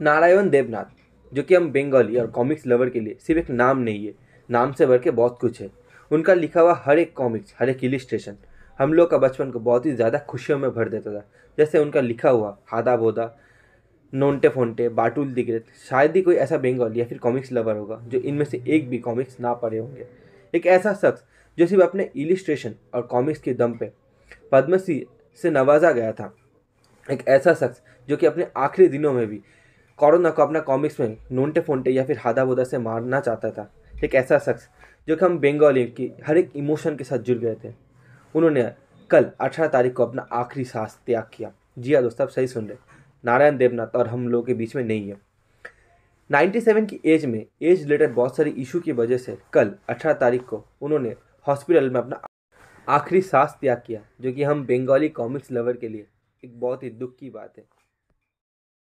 नारायण देवनाथ जो कि हम बंगाली और कॉमिक्स लवर के लिए सिर्फ एक नाम नहीं है नाम से भर के बहुत कुछ है उनका लिखा हुआ हर एक कॉमिक्स हर एक इलिस्ट्रेशन हम लोग का बचपन को बहुत ही ज़्यादा खुशियों में भर देता था जैसे उनका लिखा हुआ हादा बोदा नोनटे फोनटे बाटुल दिग्रेत शायद ही कोई ऐसा बंगाली या फिर कॉमिक्स लवर होगा जो इनमें से एक भी कॉमिक्स ना पढ़े होंगे एक ऐसा शख्स जो सिर्फ अपने इलिस्ट्रेशन और कॉमिक्स के दम पे पद्मश्री से नवाजा गया था एक ऐसा शख्स जो कि अपने आखिरी दिनों में भी कोरोना को अपना कॉमिक्स में नोनटे फोनटे या फिर हादा बोदा से मारना चाहता था एक ऐसा शख्स जो कि हम बंगाली की हर एक इमोशन के साथ जुड़ गए थे उन्होंने कल 18 तारीख को अपना आखिरी सांस त्याग किया जी हाँ दोस्तों आप सही सुन रहे नारायण देवनाथ और हम लोगों के बीच में नहीं है 97 की एज में एज रिलेटेड बहुत सारी इशू की वजह से कल 18 तारीख को उन्होंने हॉस्पिटल में अपना आखिरी सांस त्याग किया जो कि हम बंगाली कॉमिक्स लवर के लिए एक बहुत ही दुख की बात है